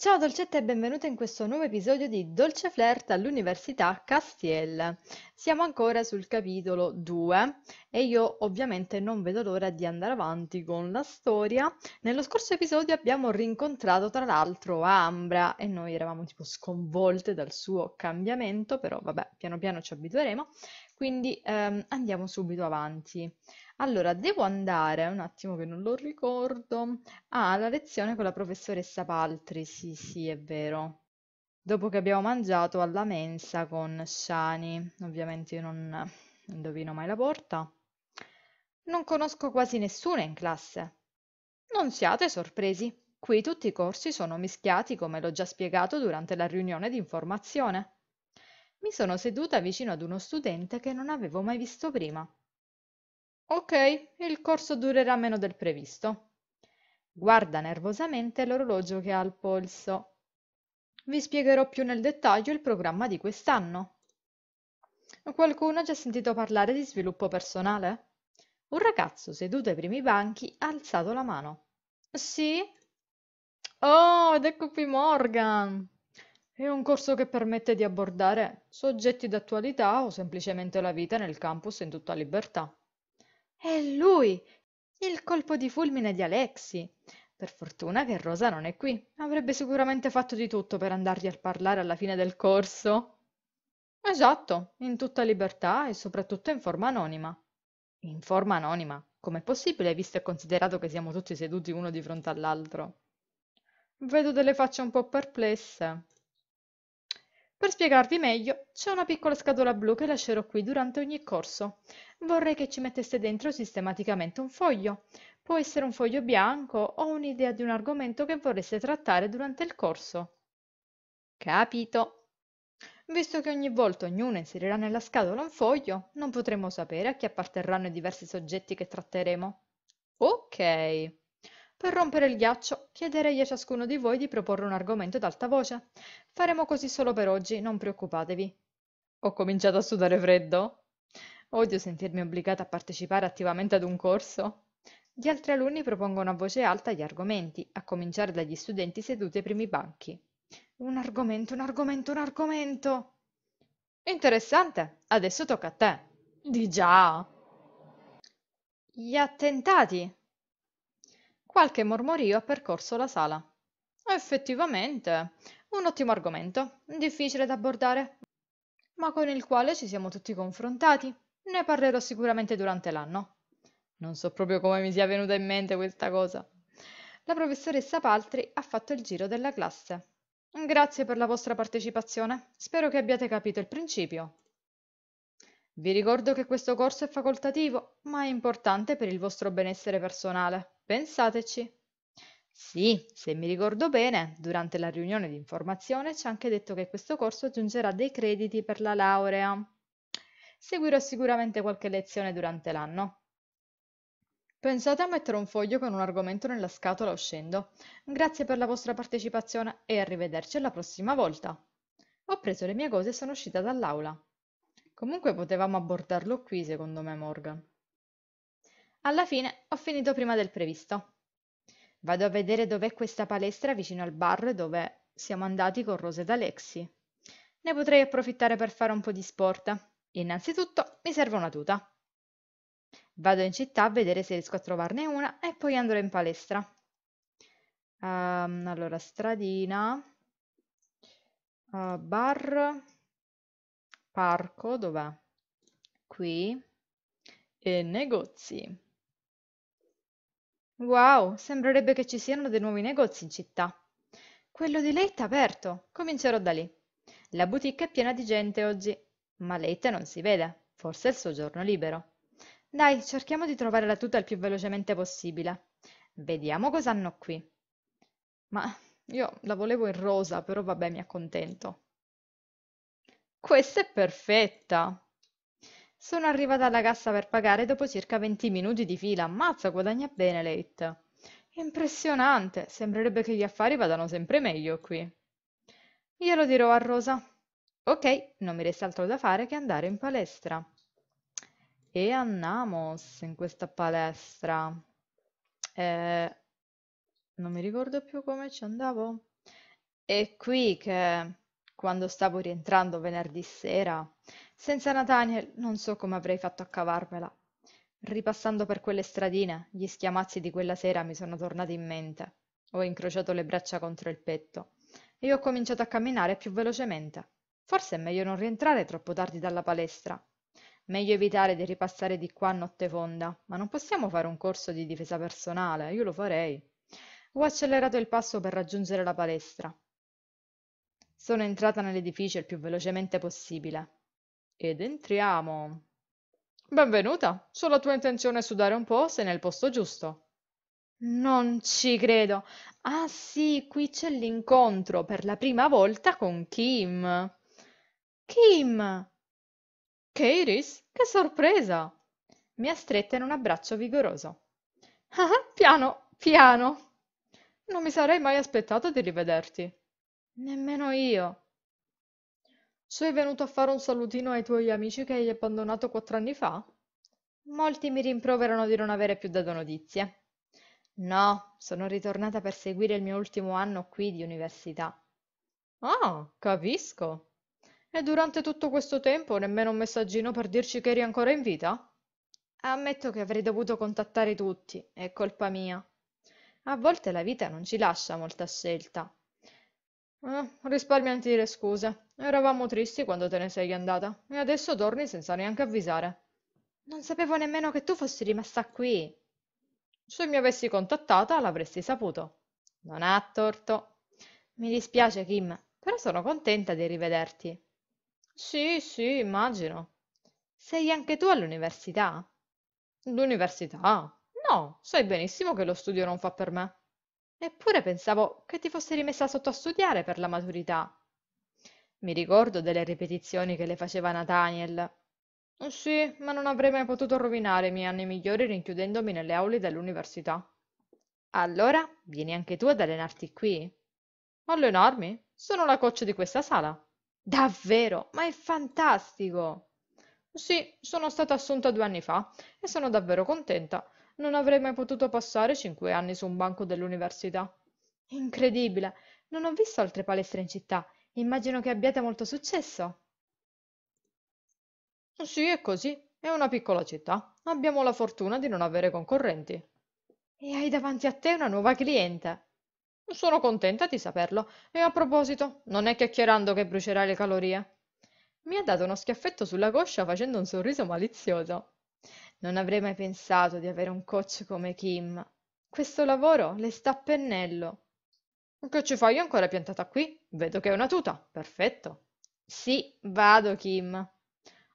Ciao dolcette e benvenuta in questo nuovo episodio di Dolce Flirt all'Università Castiel. Siamo ancora sul capitolo 2 e io ovviamente non vedo l'ora di andare avanti con la storia. Nello scorso episodio abbiamo rincontrato tra l'altro Ambra e noi eravamo tipo sconvolte dal suo cambiamento, però vabbè, piano piano ci abitueremo, quindi ehm, andiamo subito avanti. Allora, devo andare, un attimo che non lo ricordo, ah, alla lezione con la professoressa Paltri, sì, sì, è vero. Dopo che abbiamo mangiato alla mensa con Shani, ovviamente io non indovino mai la porta. Non conosco quasi nessuno in classe. Non siate sorpresi, qui tutti i corsi sono mischiati come l'ho già spiegato durante la riunione di informazione. Mi sono seduta vicino ad uno studente che non avevo mai visto prima. Ok, il corso durerà meno del previsto. Guarda nervosamente l'orologio che ha al polso. Vi spiegherò più nel dettaglio il programma di quest'anno. Qualcuno ha già sentito parlare di sviluppo personale? Un ragazzo seduto ai primi banchi ha alzato la mano. Sì? Oh, ed ecco qui Morgan. È un corso che permette di abbordare soggetti d'attualità o semplicemente la vita nel campus in tutta libertà è lui il colpo di fulmine di alexi per fortuna che rosa non è qui avrebbe sicuramente fatto di tutto per andargli a parlare alla fine del corso esatto in tutta libertà e soprattutto in forma anonima in forma anonima com'è possibile visto e considerato che siamo tutti seduti uno di fronte all'altro vedo delle facce un po perplesse per spiegarvi meglio, c'è una piccola scatola blu che lascerò qui durante ogni corso. Vorrei che ci metteste dentro sistematicamente un foglio. Può essere un foglio bianco o un'idea di un argomento che vorreste trattare durante il corso. Capito. Visto che ogni volta ognuno inserirà nella scatola un foglio, non potremo sapere a chi apparterranno i diversi soggetti che tratteremo. Ok. Per rompere il ghiaccio, chiederei a ciascuno di voi di proporre un argomento ad alta voce. Faremo così solo per oggi, non preoccupatevi. Ho cominciato a sudare freddo? Odio sentirmi obbligata a partecipare attivamente ad un corso. Gli altri alunni propongono a voce alta gli argomenti, a cominciare dagli studenti seduti ai primi banchi. Un argomento, un argomento, un argomento. Interessante, adesso tocca a te. Di già. Gli attentati, Qualche mormorio ha percorso la sala. Effettivamente, un ottimo argomento, difficile da abbordare, ma con il quale ci siamo tutti confrontati. Ne parlerò sicuramente durante l'anno. Non so proprio come mi sia venuta in mente questa cosa. La professoressa Paltri ha fatto il giro della classe. Grazie per la vostra partecipazione. Spero che abbiate capito il principio. Vi ricordo che questo corso è facoltativo, ma è importante per il vostro benessere personale. Pensateci. Sì, se mi ricordo bene, durante la riunione di informazione ci ha anche detto che questo corso aggiungerà dei crediti per la laurea. Seguirò sicuramente qualche lezione durante l'anno. Pensate a mettere un foglio con un argomento nella scatola uscendo. Grazie per la vostra partecipazione e arrivederci alla prossima volta. Ho preso le mie cose e sono uscita dall'aula. Comunque potevamo abbordarlo qui, secondo me, Morgan. Alla fine ho finito prima del previsto. Vado a vedere dov'è questa palestra vicino al bar dove siamo andati con Rose ed Alexi. Ne potrei approfittare per fare un po' di sport. Innanzitutto mi serve una tuta. Vado in città a vedere se riesco a trovarne una e poi andrò in palestra. Um, allora, stradina, uh, bar, parco, dov'è? Qui, e negozi. Wow, sembrerebbe che ci siano dei nuovi negozi in città. Quello di Leith è aperto, comincerò da lì. La boutique è piena di gente oggi, ma Leith non si vede, forse è il suo giorno libero. Dai, cerchiamo di trovare la tuta il più velocemente possibile. Vediamo cosa hanno qui. Ma io la volevo in rosa, però vabbè, mi accontento. Questa è perfetta, sono arrivata alla cassa per pagare dopo circa 20 minuti di fila. Ammazza, guadagna bene Late. Impressionante, sembrerebbe che gli affari vadano sempre meglio qui. Glielo dirò a Rosa. Ok, non mi resta altro da fare che andare in palestra. E annamos in questa palestra. Eh, non mi ricordo più come ci andavo. È qui che, quando stavo rientrando venerdì sera, senza Nathaniel non so come avrei fatto a cavarmela. Ripassando per quelle stradine, gli schiamazzi di quella sera mi sono tornati in mente. Ho incrociato le braccia contro il petto e ho cominciato a camminare più velocemente. Forse è meglio non rientrare troppo tardi dalla palestra. Meglio evitare di ripassare di qua a notte fonda, ma non possiamo fare un corso di difesa personale, io lo farei. Ho accelerato il passo per raggiungere la palestra. Sono entrata nell'edificio il più velocemente possibile. Ed entriamo. Benvenuta, so la tua intenzione è sudare un po' se nel posto giusto. Non ci credo. Ah sì, qui c'è l'incontro per la prima volta con Kim. Kim! Keiris, che sorpresa! Mi ha stretta in un abbraccio vigoroso. Ah, ah, piano, piano! Non mi sarei mai aspettato di rivederti. Nemmeno io. Sei venuto a fare un salutino ai tuoi amici che hai abbandonato quattro anni fa? Molti mi rimproverano di non avere più dato notizie. No, sono ritornata per seguire il mio ultimo anno qui di università. Ah, capisco. E durante tutto questo tempo nemmeno un messaggino per dirci che eri ancora in vita? Ammetto che avrei dovuto contattare tutti, è colpa mia. A volte la vita non ci lascia molta scelta. Eh, risparmiati le scuse. Eravamo tristi quando te ne sei andata e adesso torni senza neanche avvisare. Non sapevo nemmeno che tu fossi rimasta qui. Se mi avessi contattata l'avresti saputo. Non ha torto. Mi dispiace, Kim, però sono contenta di rivederti. Sì, sì, immagino. Sei anche tu all'università? L'università? No, sai benissimo che lo studio non fa per me. Eppure pensavo che ti fossi rimessa sotto a studiare per la maturità. Mi ricordo delle ripetizioni che le faceva Nathaniel. Sì, ma non avrei mai potuto rovinare i miei anni migliori rinchiudendomi nelle aule dell'università. Allora, vieni anche tu ad allenarti qui? Allenarmi? Sono la coccia di questa sala. Davvero? Ma è fantastico! Sì, sono stata assunta due anni fa e sono davvero contenta non avrei mai potuto passare cinque anni su un banco dell'università. Incredibile. Non ho visto altre palestre in città. Immagino che abbiate molto successo. Sì, è così. È una piccola città. Abbiamo la fortuna di non avere concorrenti. E hai davanti a te una nuova cliente. Sono contenta di saperlo. E a proposito, non è chiacchierando che brucerai le calorie. Mi ha dato uno schiaffetto sulla coscia facendo un sorriso malizioso. Non avrei mai pensato di avere un coach come Kim. Questo lavoro le sta a pennello. Che ci fai ancora piantata qui? Vedo che è una tuta. Perfetto. Sì, vado, Kim.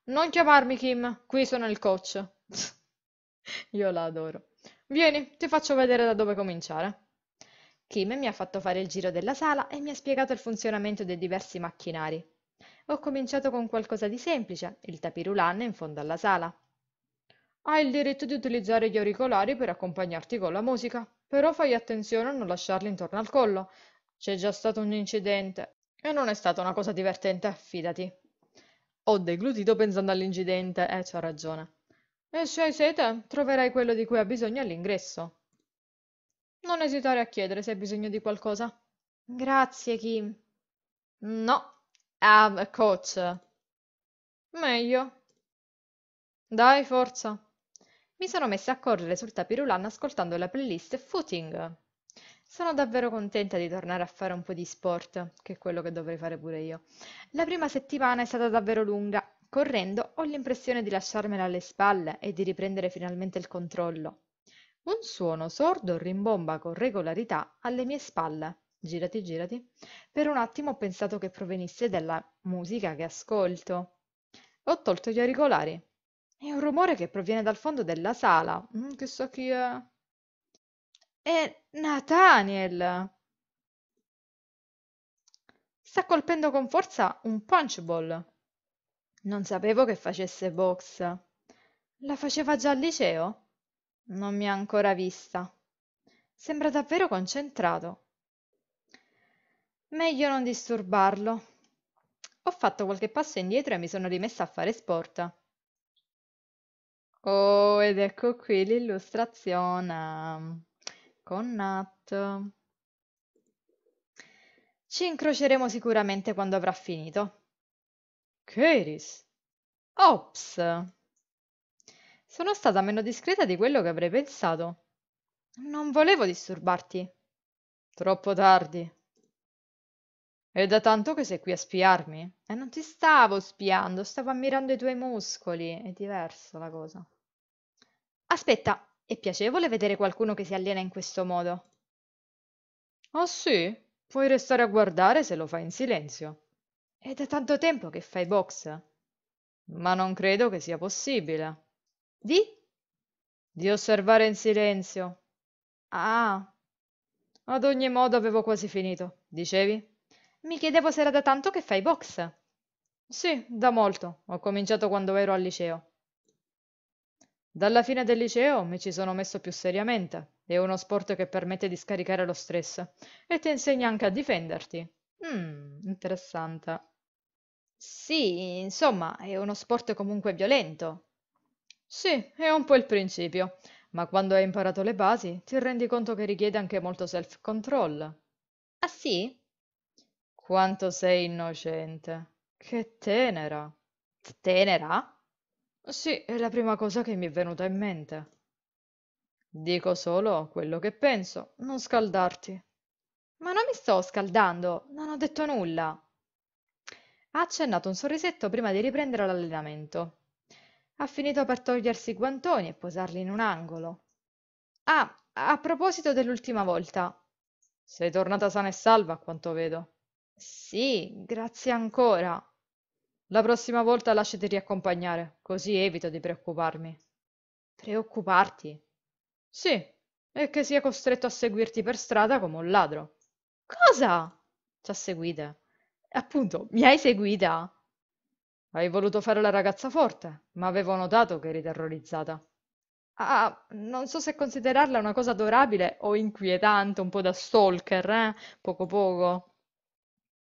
Non chiamarmi Kim, qui sono il coach. Io la adoro. Vieni, ti faccio vedere da dove cominciare. Kim mi ha fatto fare il giro della sala e mi ha spiegato il funzionamento dei diversi macchinari. Ho cominciato con qualcosa di semplice, il tapirulan in fondo alla sala. Hai il diritto di utilizzare gli auricolari per accompagnarti con la musica, però fai attenzione a non lasciarli intorno al collo. C'è già stato un incidente e non è stata una cosa divertente, fidati. Ho deglutito pensando all'incidente, e eh, c'ho ragione. E se hai sete, troverai quello di cui hai bisogno all'ingresso. Non esitare a chiedere se hai bisogno di qualcosa. Grazie, Kim. No. Ah, coach. Meglio. Dai, forza. Mi sono messa a correre sul tapirulan ascoltando la playlist Footing. Sono davvero contenta di tornare a fare un po' di sport, che è quello che dovrei fare pure io. La prima settimana è stata davvero lunga. Correndo ho l'impressione di lasciarmela alle spalle e di riprendere finalmente il controllo. Un suono sordo rimbomba con regolarità alle mie spalle. Girati, girati. Per un attimo ho pensato che provenisse dalla musica che ascolto. Ho tolto gli auricolari è un rumore che proviene dal fondo della sala. Mm, so chi è. È Nathaniel! Sta colpendo con forza un punch ball. Non sapevo che facesse box. La faceva già al liceo? Non mi ha ancora vista. Sembra davvero concentrato. Meglio non disturbarlo. Ho fatto qualche passo indietro e mi sono rimessa a fare sport. Oh, ed ecco qui l'illustrazione con Nat. Ci incroceremo sicuramente quando avrà finito. Keris. Ops. Sono stata meno discreta di quello che avrei pensato. Non volevo disturbarti. Troppo tardi. È da tanto che sei qui a spiarmi? E non ti stavo spiando, stavo ammirando i tuoi muscoli. È diverso la cosa. Aspetta, è piacevole vedere qualcuno che si allena in questo modo. Oh sì, puoi restare a guardare se lo fai in silenzio. È da tanto tempo che fai box. Ma non credo che sia possibile. Di? Di osservare in silenzio. Ah. Ad ogni modo avevo quasi finito, dicevi? Mi chiedevo se era da tanto che fai box. Sì, da molto. Ho cominciato quando ero al liceo. Dalla fine del liceo mi ci sono messo più seriamente. È uno sport che permette di scaricare lo stress e ti insegna anche a difenderti. Mmm, interessante. Sì, insomma, è uno sport comunque violento. Sì, è un po' il principio, ma quando hai imparato le basi ti rendi conto che richiede anche molto self-control. Ah sì? Quanto sei innocente. Che tenera. Tenera? Sì, è la prima cosa che mi è venuta in mente. Dico solo quello che penso, non scaldarti. Ma non mi sto scaldando, non ho detto nulla. Ha accennato un sorrisetto prima di riprendere l'allenamento. Ha finito per togliersi i guantoni e posarli in un angolo. Ah, a proposito dell'ultima volta. Sei tornata sana e salva, a quanto vedo. Sì, grazie ancora. La prossima volta lasciati riaccompagnare, così evito di preoccuparmi. Preoccuparti? Sì, e che sia costretto a seguirti per strada come un ladro. Cosa? Ci ha seguite. Appunto, mi hai seguita? Hai voluto fare la ragazza forte, ma avevo notato che eri terrorizzata. Ah, ah, non so se considerarla una cosa adorabile o inquietante, un po' da stalker, eh? Poco poco.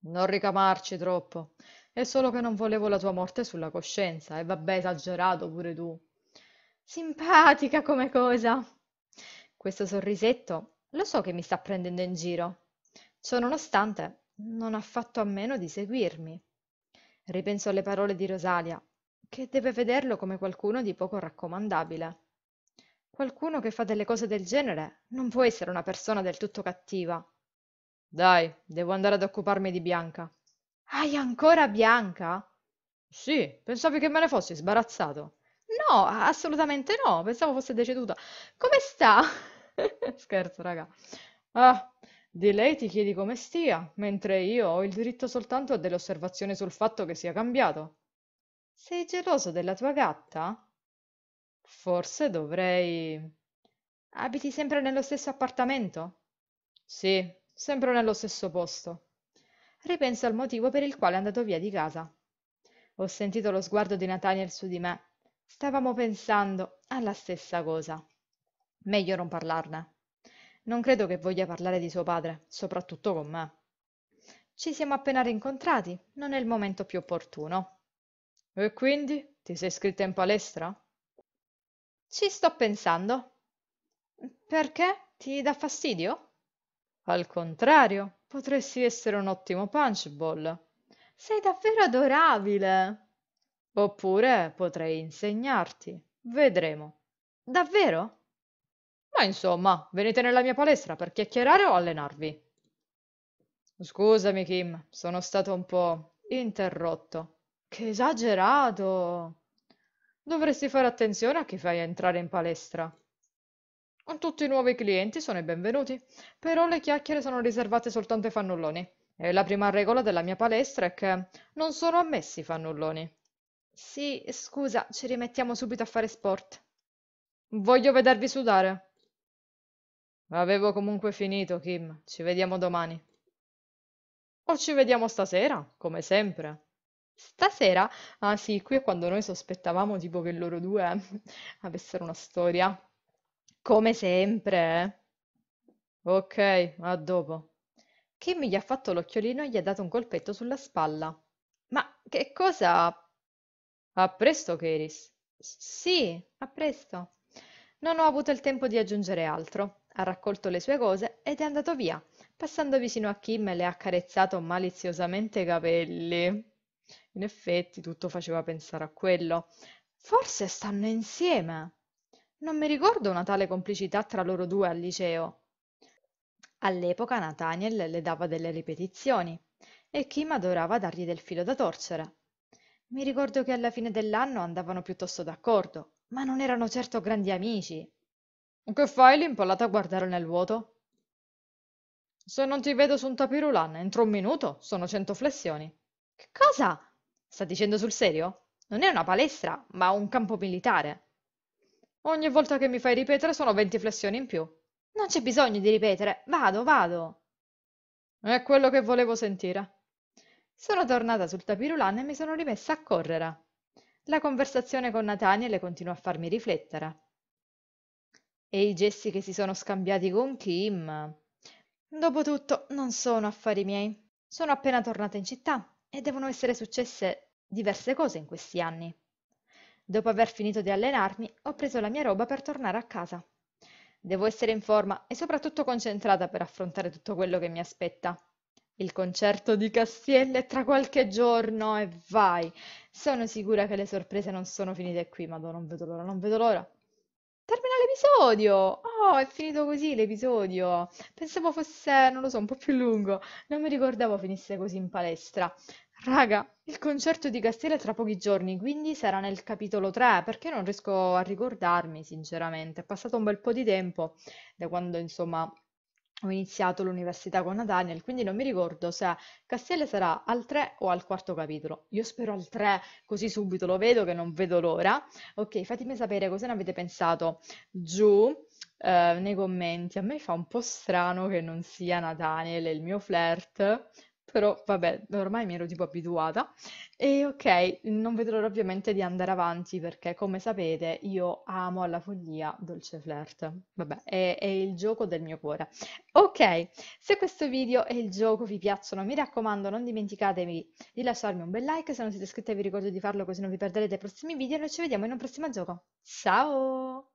Non ricamarci troppo. È solo che non volevo la tua morte sulla coscienza, e vabbè, esagerato pure tu. Simpatica come cosa. Questo sorrisetto lo so che mi sta prendendo in giro. Ciononostante, non ha fatto a meno di seguirmi. Ripenso alle parole di Rosalia, che deve vederlo come qualcuno di poco raccomandabile. Qualcuno che fa delle cose del genere non può essere una persona del tutto cattiva. Dai, devo andare ad occuparmi di Bianca. Hai ancora Bianca? Sì, pensavi che me ne fossi sbarazzato. No, assolutamente no, pensavo fosse deceduta. Come sta? Scherzo, raga. Ah, di lei ti chiedi come stia, mentre io ho il diritto soltanto a delle osservazioni sul fatto che sia cambiato. Sei geloso della tua gatta? Forse dovrei... Abiti sempre nello stesso appartamento? Sì, sempre nello stesso posto ripenso al motivo per il quale è andato via di casa. Ho sentito lo sguardo di Nathaniel su di me. Stavamo pensando alla stessa cosa. Meglio non parlarne. Non credo che voglia parlare di suo padre, soprattutto con me. Ci siamo appena rincontrati, non è il momento più opportuno. E quindi ti sei iscritta in palestra? Ci sto pensando. Perché? Ti dà fastidio? Al contrario, Potresti essere un ottimo punchball. Sei davvero adorabile. Oppure potrei insegnarti. Vedremo. Davvero? Ma insomma, venite nella mia palestra per chiacchierare o allenarvi. Scusami, Kim, sono stato un po' interrotto. Che esagerato! Dovresti fare attenzione a chi fai entrare in palestra. Tutti i nuovi clienti sono i benvenuti, però le chiacchiere sono riservate soltanto ai fannulloni. E la prima regola della mia palestra è che non sono ammessi i fannulloni. Sì, scusa, ci rimettiamo subito a fare sport. Voglio vedervi sudare. Avevo comunque finito, Kim. Ci vediamo domani. O ci vediamo stasera, come sempre. Stasera? Ah sì, qui è quando noi sospettavamo tipo che loro due eh, avessero una storia. Come sempre? Eh. Ok, a dopo. Kim gli ha fatto l'occhiolino e gli ha dato un colpetto sulla spalla. Ma che cosa? A presto, Keris. Sì, a presto. Non ho avuto il tempo di aggiungere altro. Ha raccolto le sue cose ed è andato via, passando vicino a Kim e le ha accarezzato maliziosamente i capelli. In effetti, tutto faceva pensare a quello. Forse stanno insieme. Non mi ricordo una tale complicità tra loro due al liceo. All'epoca Nathaniel le dava delle ripetizioni e Kim adorava dargli del filo da torcere. Mi ricordo che alla fine dell'anno andavano piuttosto d'accordo, ma non erano certo grandi amici. Che fai lì a guardare nel vuoto? Se non ti vedo su un tapirulan, entro un minuto sono cento flessioni. Che cosa? Sta dicendo sul serio? Non è una palestra, ma un campo militare. Ogni volta che mi fai ripetere sono venti flessioni in più. Non c'è bisogno di ripetere. Vado, vado. È quello che volevo sentire. Sono tornata sul tapirulan e mi sono rimessa a correre. La conversazione con Nathaniel continua a farmi riflettere. E i gesti che si sono scambiati con Kim. Dopotutto, non sono affari miei. Sono appena tornata in città e devono essere successe diverse cose in questi anni. Dopo aver finito di allenarmi, ho preso la mia roba per tornare a casa. Devo essere in forma e soprattutto concentrata per affrontare tutto quello che mi aspetta. Il concerto di Castielle è tra qualche giorno e vai! Sono sicura che le sorprese non sono finite qui, ma non vedo l'ora, non vedo l'ora. Termina l'episodio! Oh, è finito così l'episodio! Pensavo fosse, non lo so, un po' più lungo. Non mi ricordavo finisse così in palestra. Raga, il concerto di Castella è tra pochi giorni, quindi sarà nel capitolo 3, perché non riesco a ricordarmi, sinceramente. È passato un bel po' di tempo da quando, insomma, ho iniziato l'università con Nathaniel, quindi non mi ricordo se Castiele sarà al 3 o al quarto capitolo. Io spero al 3, così subito lo vedo che non vedo l'ora. Ok, fatemi sapere cosa ne avete pensato giù eh, nei commenti. A me fa un po' strano che non sia Nathaniel il mio flirt, però vabbè, ormai mi ero tipo abituata. E ok, non vedrò ovviamente di andare avanti perché, come sapete, io amo alla follia Dolce Flirt. Vabbè, è, è il gioco del mio cuore. Ok, se questo video e il gioco vi piacciono, mi raccomando, non dimenticatevi di lasciarmi un bel like. Se non siete iscritti vi ricordo di farlo così non vi perderete i prossimi video. E noi ci vediamo in un prossimo gioco. Ciao!